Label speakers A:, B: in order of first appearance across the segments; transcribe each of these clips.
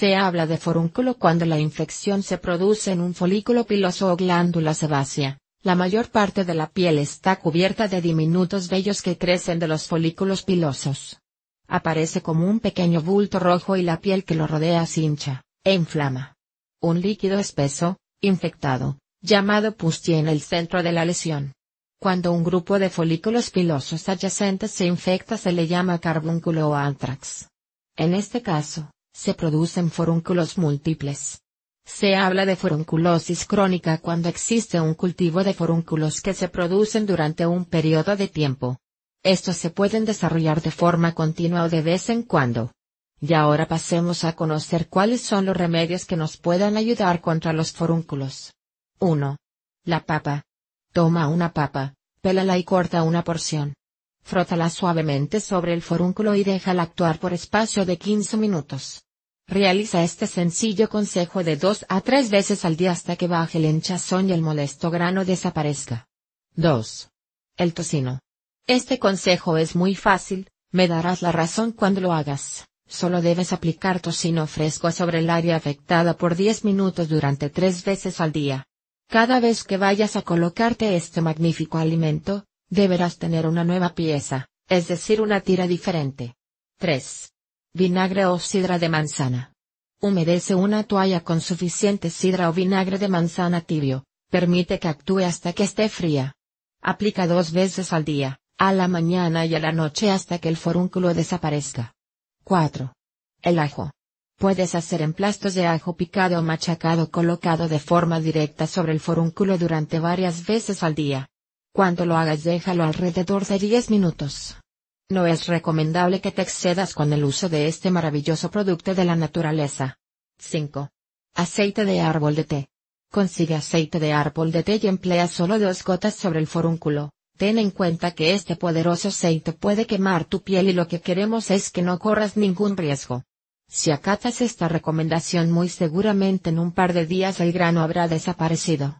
A: Se habla de forúnculo cuando la infección se produce en un folículo piloso o glándula sebácea. La mayor parte de la piel está cubierta de diminutos vellos que crecen de los folículos pilosos. Aparece como un pequeño bulto rojo y la piel que lo rodea se hincha, e inflama. Un líquido espeso, infectado, llamado pus tiene el centro de la lesión. Cuando un grupo de folículos pilosos adyacentes se infecta se le llama carbúnculo o antrax. En este caso, se producen forúnculos múltiples. Se habla de forunculosis crónica cuando existe un cultivo de forúnculos que se producen durante un periodo de tiempo. Estos se pueden desarrollar de forma continua o de vez en cuando. Y ahora pasemos a conocer cuáles son los remedios que nos puedan ayudar contra los forúnculos. 1. La papa. Toma una papa, pélala y corta una porción. Frótala suavemente sobre el forúnculo y déjala actuar por espacio de 15 minutos. Realiza este sencillo consejo de 2 a 3 veces al día hasta que baje el hinchazón y el molesto grano desaparezca. 2. El tocino. Este consejo es muy fácil, me darás la razón cuando lo hagas. Solo debes aplicar tocino fresco sobre el área afectada por 10 minutos durante tres veces al día. Cada vez que vayas a colocarte este magnífico alimento, Deberás tener una nueva pieza, es decir una tira diferente. 3. Vinagre o sidra de manzana. Humedece una toalla con suficiente sidra o vinagre de manzana tibio, permite que actúe hasta que esté fría. Aplica dos veces al día, a la mañana y a la noche hasta que el forúnculo desaparezca. 4. El ajo. Puedes hacer emplastos de ajo picado o machacado colocado de forma directa sobre el forúnculo durante varias veces al día, cuando lo hagas déjalo alrededor de 10 minutos. No es recomendable que te excedas con el uso de este maravilloso producto de la naturaleza. 5. Aceite de árbol de té. Consigue aceite de árbol de té y emplea solo dos gotas sobre el forúnculo. Ten en cuenta que este poderoso aceite puede quemar tu piel y lo que queremos es que no corras ningún riesgo. Si acatas esta recomendación muy seguramente en un par de días el grano habrá desaparecido.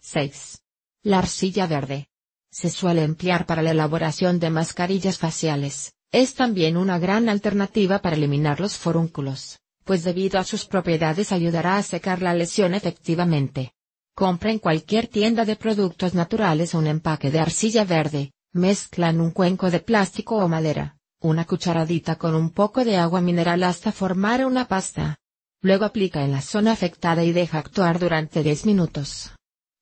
A: 6. La arcilla verde se suele emplear para la elaboración de mascarillas faciales, es también una gran alternativa para eliminar los forúnculos, pues debido a sus propiedades ayudará a secar la lesión efectivamente. Compra en cualquier tienda de productos naturales un empaque de arcilla verde, mezcla en un cuenco de plástico o madera, una cucharadita con un poco de agua mineral hasta formar una pasta. Luego aplica en la zona afectada y deja actuar durante 10 minutos.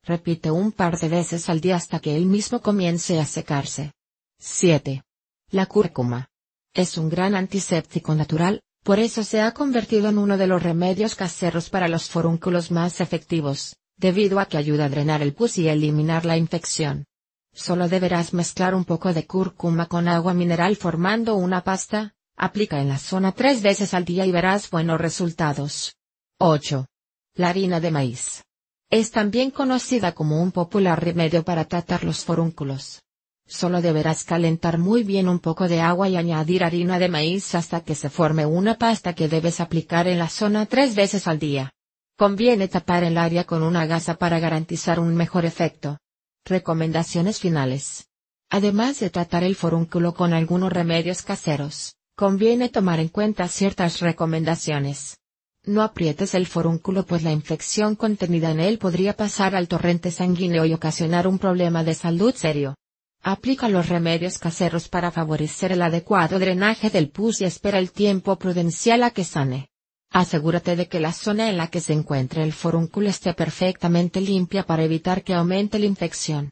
A: Repite un par de veces al día hasta que él mismo comience a secarse. 7. La cúrcuma. Es un gran antiséptico natural, por eso se ha convertido en uno de los remedios caseros para los forúnculos más efectivos, debido a que ayuda a drenar el pus y eliminar la infección. Solo deberás mezclar un poco de cúrcuma con agua mineral formando una pasta, aplica en la zona tres veces al día y verás buenos resultados. 8. La harina de maíz. Es también conocida como un popular remedio para tratar los forúnculos. Solo deberás calentar muy bien un poco de agua y añadir harina de maíz hasta que se forme una pasta que debes aplicar en la zona tres veces al día. Conviene tapar el área con una gasa para garantizar un mejor efecto. Recomendaciones finales. Además de tratar el forúnculo con algunos remedios caseros, conviene tomar en cuenta ciertas recomendaciones. No aprietes el forúnculo pues la infección contenida en él podría pasar al torrente sanguíneo y ocasionar un problema de salud serio. Aplica los remedios caseros para favorecer el adecuado drenaje del pus y espera el tiempo prudencial a que sane. Asegúrate de que la zona en la que se encuentre el forúnculo esté perfectamente limpia para evitar que aumente la infección.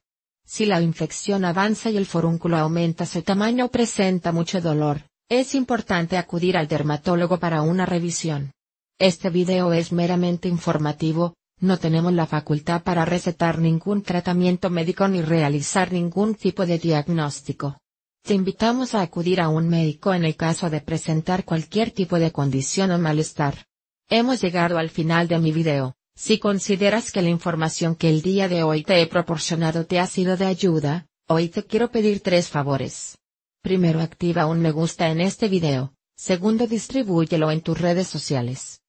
A: Si la infección avanza y el forúnculo aumenta su tamaño o presenta mucho dolor, es importante acudir al dermatólogo para una revisión. Este video es meramente informativo, no tenemos la facultad para recetar ningún tratamiento médico ni realizar ningún tipo de diagnóstico. Te invitamos a acudir a un médico en el caso de presentar cualquier tipo de condición o malestar. Hemos llegado al final de mi video. Si consideras que la información que el día de hoy te he proporcionado te ha sido de ayuda, hoy te quiero pedir tres favores. Primero activa un me gusta en este video, segundo distribúyelo en tus redes sociales,